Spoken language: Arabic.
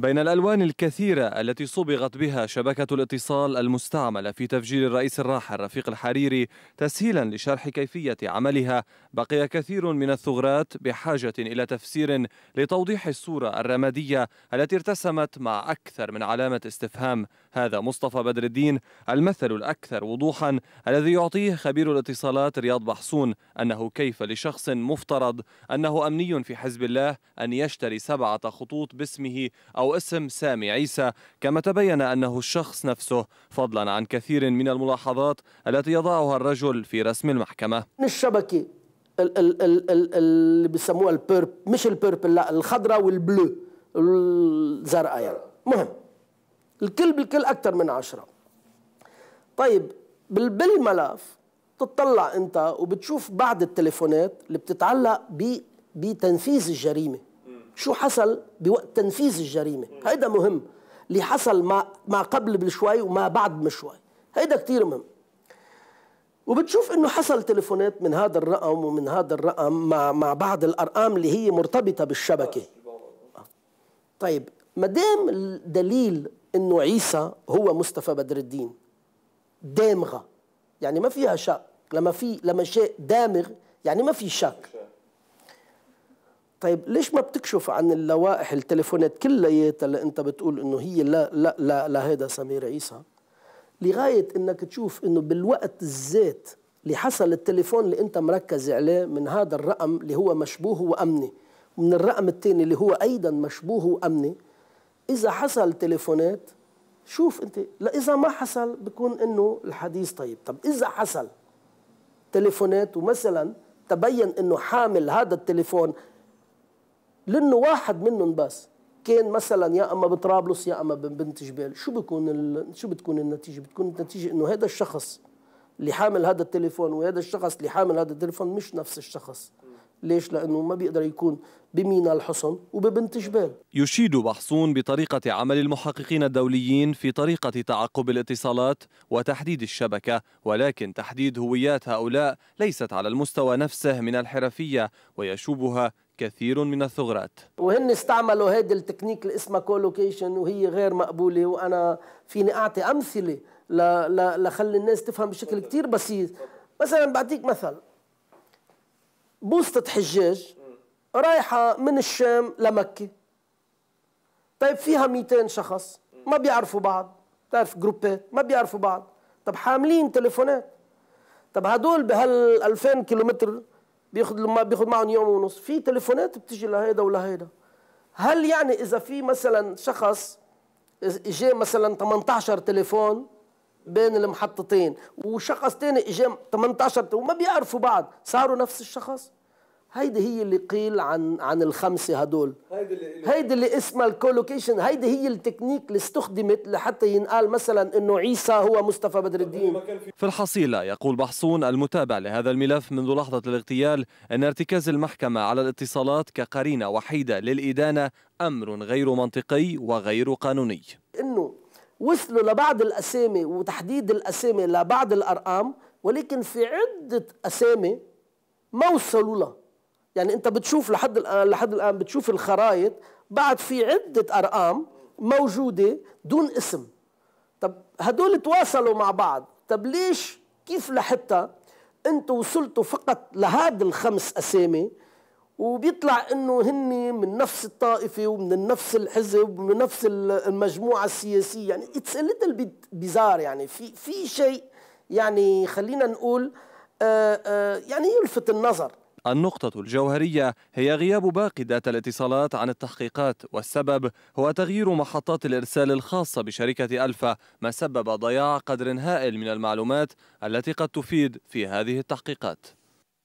بين الألوان الكثيرة التي صبغت بها شبكة الاتصال المستعملة في تفجير الرئيس الراحل رفيق الحريري تسهيلا لشرح كيفية عملها بقي كثير من الثغرات بحاجة إلى تفسير لتوضيح الصورة الرمادية التي ارتسمت مع أكثر من علامة استفهام هذا مصطفى بدر الدين المثل الأكثر وضوحا الذي يعطيه خبير الاتصالات رياض بحصون أنه كيف لشخص مفترض أنه أمني في حزب الله أن يشتري سبعة خطوط باسمه أو أو اسم سامي عيسى كما تبين أنه الشخص نفسه فضلا عن كثير من الملاحظات التي يضعها الرجل في رسم المحكمة من الشبكة اللي بيسموها البيرب مش البيربل لا الخضراء والبلو الزرقاء يعني مهم الكل بالكل أكثر من عشرة طيب بالملف تطلع أنت وبتشوف بعض التليفونات اللي بتتعلق بتنفيذ الجريمة شو حصل بوقت تنفيذ الجريمه هيدا مهم اللي حصل ما ما قبل بشوي وما بعد بشوي هيدا كثير مهم وبتشوف انه حصل تليفونات من هذا الرقم ومن هذا الرقم مع مع بعض الارقام اللي هي مرتبطه بالشبكه طيب ما دام الدليل انه عيسى هو مصطفى بدر الدين دامغه يعني ما فيها شك لما في لما شيء دامغ يعني ما في شك طيب ليش ما بتكشف عن اللوائح التليفونات كلياتها اللي انت بتقول انه هي لا لا لا لهذا سمير عيسى لغايه انك تشوف انه بالوقت الذات اللي حصل التليفون اللي انت مركز عليه من هذا الرقم اللي هو مشبوه وامني ومن الرقم الثاني اللي هو ايضا مشبوه وامني اذا حصل تليفونات شوف انت لا اذا ما حصل بكون انه الحديث طيب طب اذا حصل تليفونات ومثلا تبين انه حامل هذا التليفون لانه واحد منهم بس كان مثلا يا اما بطرابلس يا اما ببنت جبال شو بكون ال... شو بتكون النتيجه بتكون النتيجه انه هذا الشخص اللي حامل هذا التليفون وهذا الشخص اللي حامل هذا التليفون مش نفس الشخص ليش؟ لأنه ما بيقدر يكون بمينا الحصن وببنت جبال يشيد بحصون بطريقة عمل المحققين الدوليين في طريقة تعقب الاتصالات وتحديد الشبكة ولكن تحديد هويات هؤلاء ليست على المستوى نفسه من الحرفية ويشوبها كثير من الثغرات وهن استعملوا هذه التكنيك اللي اسمها كولوكيشن وهي غير مقبولة وأنا فيني أعطي أمثلة لخلي الناس تفهم بشكل كثير بسيط مثلا بعطيك مثل بوسطة حجاج رايحة من الشام لمكة طيب فيها 200 شخص ما بيعرفوا بعض بتعرف جروبات ما بيعرفوا بعض طب حاملين تليفونات طب هدول بهال 2000 كيلومتر بياخذ ما بياخذ معهم يوم ونص في تليفونات بتجي لهيدا ولهيدا هل يعني اذا في مثلا شخص اجى مثلا 18 تليفون بين المحطتين وشخص ثاني اجى 18 وما بيعرفوا بعض صاروا نفس الشخص هيدي هي اللي قيل عن عن الخمسه هدول هيدي اللي اللي اسمها الكولوكيشن هيدي هي التكنيك اللي استخدمت لحتى ينقال مثلا انه عيسى هو مصطفى بدر الدين في الحصيله يقول بحصون المتابع لهذا الملف منذ لحظه الاغتيال ان ارتكاز المحكمه على الاتصالات كقرينه وحيده للادانه امر غير منطقي وغير قانوني انه وصلوا لبعض الاسامي وتحديد الاسامي لبعض الارقام ولكن في عده اسامي ما وصلوا لها يعني انت بتشوف لحد الان لحد الان بتشوف الخرائط بعد في عده ارقام موجوده دون اسم طب هدول تواصلوا مع بعض طب ليش كيف لحتى انتم وصلتوا فقط لهذا الخمس اسامي وبيطلع انه هن من نفس الطائفه ومن نفس الحزب ومن نفس المجموعه السياسيه يعني اتس ليتل بيزار يعني في في شيء يعني خلينا نقول آآ آه، آآ آه، يعني يلفت النظر النقطة الجوهرية هي غياب باقي داتا الاتصالات عن التحقيقات والسبب هو تغيير محطات الإرسال الخاصة بشركة ألفا ما سبب ضياع قدر هائل من المعلومات التي قد تفيد في هذه التحقيقات